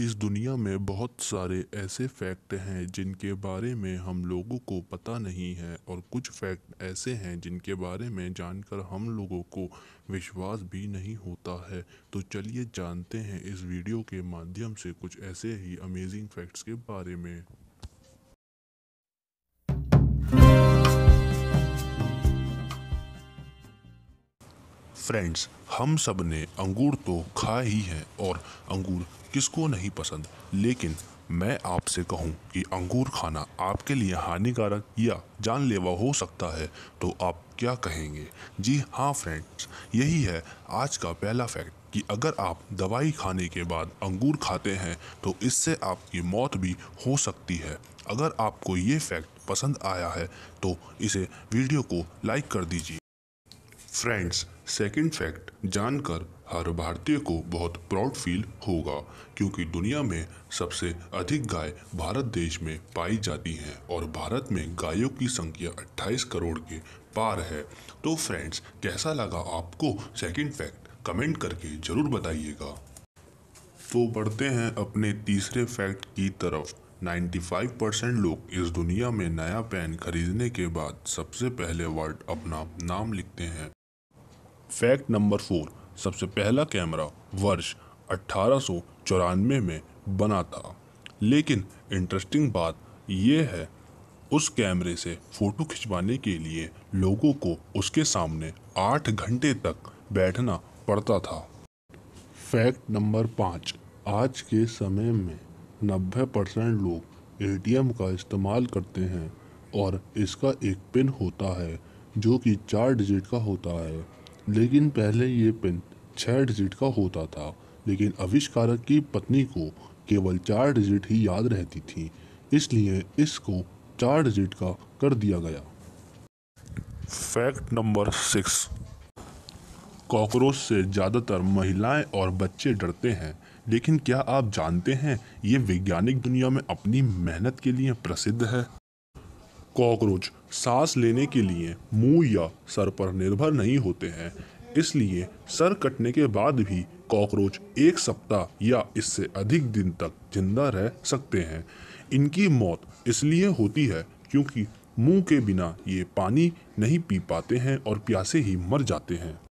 इस दुनिया में बहुत सारे ऐसे फैक्ट हैं जिनके बारे में हम लोगों को पता नहीं है और कुछ फैक्ट ऐसे हैं जिनके बारे में जानकर हम लोगों को विश्वास भी नहीं होता है तो चलिए जानते हैं इस वीडियो के माध्यम से कुछ ऐसे ही अमेजिंग फैक्ट्स के बारे में फ्रेंड्स हम सब ने अंगूर तो खा ही है और अंगूर किसको नहीं पसंद लेकिन मैं आपसे कहूँ कि अंगूर खाना आपके लिए हानिकारक या जानलेवा हो सकता है तो आप क्या कहेंगे जी हाँ फ्रेंड्स यही है आज का पहला फैक्ट कि अगर आप दवाई खाने के बाद अंगूर खाते हैं तो इससे आपकी मौत भी हो सकती है अगर आपको ये फैक्ट पसंद आया है तो इसे वीडियो को लाइक कर दीजिए फ्रेंड्स सेकंड फैक्ट जानकर हर भारतीय को बहुत प्राउड फील होगा क्योंकि दुनिया में सबसे अधिक गाय भारत देश में पाई जाती हैं और भारत में गायों की संख्या 28 करोड़ के पार है तो फ्रेंड्स कैसा लगा आपको सेकंड फैक्ट कमेंट करके ज़रूर बताइएगा तो बढ़ते हैं अपने तीसरे फैक्ट की तरफ 95 परसेंट लोग इस दुनिया में नया पेन खरीदने के बाद सबसे पहले वर्ड अपना नाम लिखते हैं फैक्ट नंबर फोर सबसे पहला कैमरा वर्ष अट्ठारह में बना था लेकिन इंटरेस्टिंग बात यह है उस कैमरे से फ़ोटो खिंचवाने के लिए लोगों को उसके सामने आठ घंटे तक बैठना पड़ता था फैक्ट नंबर पाँच आज के समय में नब्बे परसेंट लोग एटीएम का इस्तेमाल करते हैं और इसका एक पिन होता है जो कि चार डिजिट का होता है लेकिन पहले ये पिन छः डिजिट का होता था लेकिन आविष्कारक की पत्नी को केवल चार डिजिट ही याद रहती थी इसलिए इसको चार डिजिट का कर दिया गया फैक्ट नंबर सिक्स कॉकरोच से ज़्यादातर महिलाएं और बच्चे डरते हैं लेकिन क्या आप जानते हैं ये वैज्ञानिक दुनिया में अपनी मेहनत के लिए प्रसिद्ध है कॉकरोच सांस लेने के लिए मुंह या सर पर निर्भर नहीं होते हैं इसलिए सर कटने के बाद भी कॉकरोच एक सप्ताह या इससे अधिक दिन तक जिंदा रह सकते हैं इनकी मौत इसलिए होती है क्योंकि मुंह के बिना ये पानी नहीं पी पाते हैं और प्यासे ही मर जाते हैं